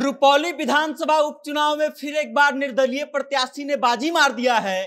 रुपौली विधानसभा उपचुनाव में फिर एक बार निर्दलीय प्रत्याशी ने बाजी मार दिया है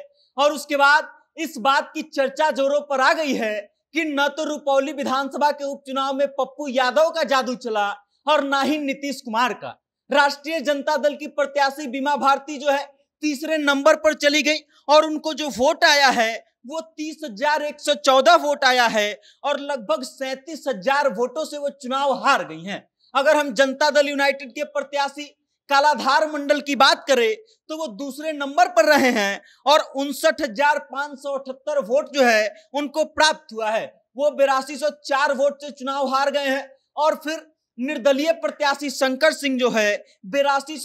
और उसके बाद इस बात की चर्चा जोरों पर आ गई है कि न तो रुपौली विधानसभा के उपचुनाव में पप्पू यादव का जादू चला और ना ही नीतीश कुमार का राष्ट्रीय जनता दल की प्रत्याशी बीमा भारती जो है तीसरे नंबर पर चली गई और उनको जो वोट आया है वो तीस हजार एक सौ चौदह वोट आया है और लगभग सैंतीस हजार वोटों से वो चुनाव हार गई हैं अगर हम जनता दल यूनाइटेड के प्रत्याशी कालाधार मंडल की बात करें तो वो दूसरे नंबर पर रहे हैं और उनसठ वोट जो है उनको प्राप्त हुआ है वो बिरासी वोट से चुनाव हार गए हैं और फिर निर्दलीय प्रत्याशी शंकर सिंह जो है बिरासी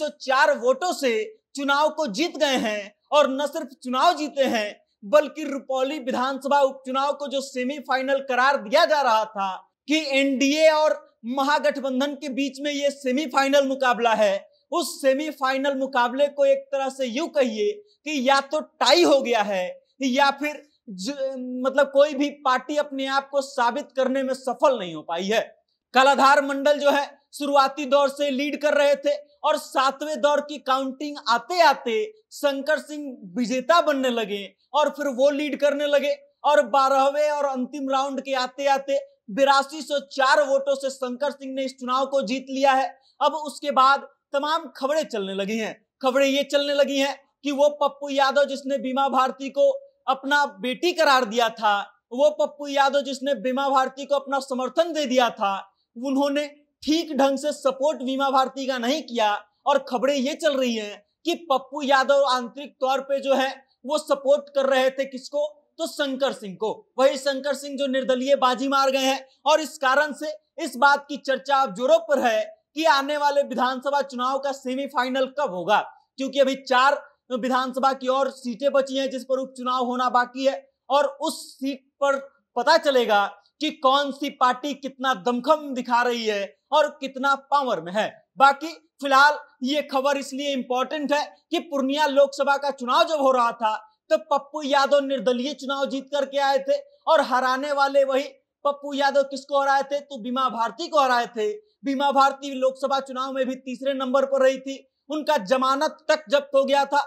वोटों से चुनाव को जीत गए हैं और न सिर्फ चुनाव जीते हैं बल्कि रुपौली विधानसभा उपचुनाव को जो सेमीफाइनल करार दिया जा रहा था कि एनडीए और महागठबंधन के बीच में ये सेमीफाइनल मुकाबला है उस सेमीफाइनल मुकाबले को एक तरह से यू कहिए कि या तो टाई हो गया है या फिर मतलब कोई भी पार्टी अपने आप को साबित करने में सफल नहीं हो पाई है कलाधार मंडल जो है शुरुआती दौर से लीड कर रहे थे और सातवें दौर की काउंटिंग आते आते शंकर सिंह विजेता बनने लगे और फिर वो लीड करने लगे और बारहवें और अंतिम राउंड के आते आते बिरासी सौ चार वोटों से शंकर सिंह ने इस चुनाव को जीत लिया है अब उसके बाद तमाम खबरें चलने लगी हैं खबरें ये चलने लगी हैं कि वो पप्पू यादव जिसने बीमा भारती को अपना बेटी करार दिया था वो पप्पू यादव जिसने बीमा भारती को अपना समर्थन दे दिया था उन्होंने ठीक ढंग से सपोर्ट बीमा भारती का नहीं किया और खबरें ये चल रही हैं कि पप्पू यादव आंतरिक तौर पे जो है वो सपोर्ट कर रहे थे किसको तो शंकर सिंह को वही शंकर सिंह जो निर्दलीय बाजी मार गए हैं और इस कारण से इस बात की चर्चा अब जोरों पर है कि आने वाले विधानसभा चुनाव का सेमीफाइनल कब होगा क्योंकि अभी चार विधानसभा की और सीटें बची हैं जिस पर उपचुनाव होना बाकी है और उस सीट पर पता चलेगा कि कौन सी पार्टी कितना दमखम दिखा रही है और कितना पावर में है बाकी फिलहाल ये खबर इसलिए इंपॉर्टेंट है कि पूर्णिया लोकसभा का चुनाव जब हो रहा था तो पप्पू यादव निर्दलीय चुनाव जीत करके आए थे और हराने वाले वही पप्पू यादव किसको हराए थे तो बीमा भारती को हराए थे बीमा भारती लोकसभा चुनाव में भी तीसरे नंबर पर रही थी उनका जमानत तक जब्त हो गया था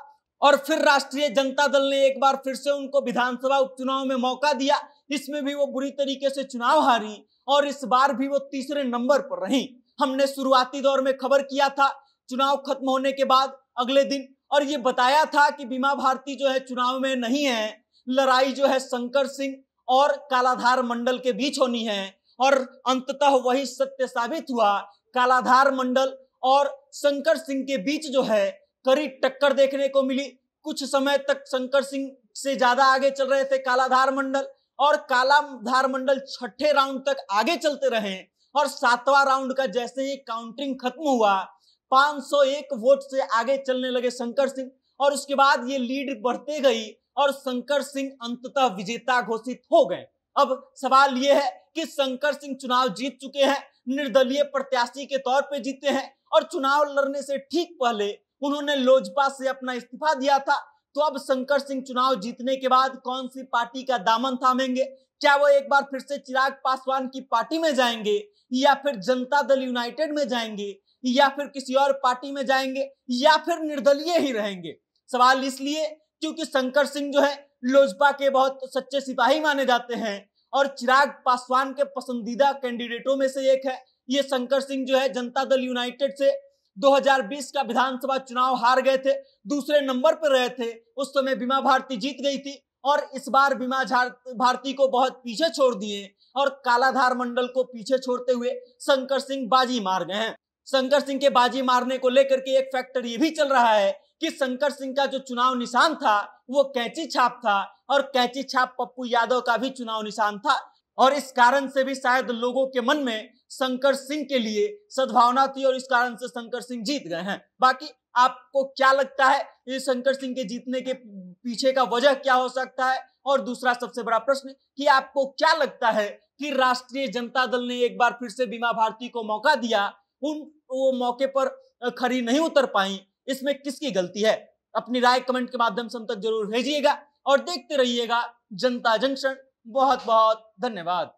और फिर राष्ट्रीय जनता दल ने एक बार फिर से उनको विधानसभा उपचुनाव में मौका दिया इसमें भी वो बुरी तरीके से चुनाव हारी और इस बार भी वो तीसरे नंबर पर रही हमने शुरुआती दौर में खबर किया था चुनाव खत्म होने के बाद अगले दिन और ये बताया था कि बीमा भारती जो है चुनाव में नहीं है लड़ाई जो है शंकर सिंह और कालाधार मंडल के बीच होनी है और अंततः वही सत्य साबित हुआ कालाधार मंडल और शंकर सिंह के बीच जो है कड़ी टक्कर देखने को मिली कुछ समय तक शंकर सिंह से ज्यादा आगे चल रहे थे कालाधार मंडल और कालाधार मंडल छठे राउंड तक आगे चलते रहे और सातवां राउंड का जैसे ही काउंटिंग खत्म हुआ 501 वोट से आगे चलने लगे शंकर सिंह और उसके बाद ये लीड बढ़ते गई और शंकर सिंह अंततः विजेता घोषित हो गए अब सवाल ये है कि शंकर सिंह चुनाव जीत चुके हैं निर्दलीय प्रत्याशी के तौर पे जीते हैं और चुनाव लड़ने से ठीक पहले उन्होंने लोजपा से अपना इस्तीफा दिया था तो अब शंकर सिंह चुनाव जीतने के बाद कौन सी पार्टी का दामन थामेंगे क्या वो एक बार फिर से चिराग पासवान की पार्टी में जाएंगे या फिर जनता दल यूनाइटेड में जाएंगे या फिर किसी और पार्टी में जाएंगे या फिर निर्दलीय ही रहेंगे सवाल इसलिए क्योंकि शंकर सिंह जो है लोजपा के बहुत सच्चे सिपाही माने जाते हैं और चिराग पासवान के पसंदीदा कैंडिडेटों में से एक है ये शंकर सिंह जो है जनता दल यूनाइटेड से 2020 का विधानसभा चुनाव हार गए थे दूसरे नंबर पर रहे थे उस समय बीमा भारती जीत गई थी और इस बार बीमा भारती को बहुत पीछे छोड़ दिए और कालाधार मंडल को पीछे छोड़ते हुए शंकर सिंह बाजी मार गए हैं शंकर सिंह के बाजी मारने को लेकर के एक फैक्टर ये भी चल रहा है कि शंकर सिंह का जो चुनाव निशान था वो कैची छाप था और कैची छाप पप्पू यादव का भी चुनाव निशान था और इस कारण से भी शायद लोगों के मन में शंकर सिंह के लिए सद्भावना थी और इस कारण से शंकर सिंह जीत गए हैं बाकी आपको क्या लगता है ये शंकर सिंह के जीतने के पीछे का वजह क्या हो सकता है और दूसरा सबसे बड़ा प्रश्न कि आपको क्या लगता है कि राष्ट्रीय जनता दल ने एक बार फिर से बीमा भारती को मौका दिया उन वो मौके पर खरी नहीं उतर पाई इसमें किसकी गलती है अपनी राय कमेंट के माध्यम से हम तक जरूर भेजिएगा और देखते रहिएगा जनता जंक्शन बहुत बहुत धन्यवाद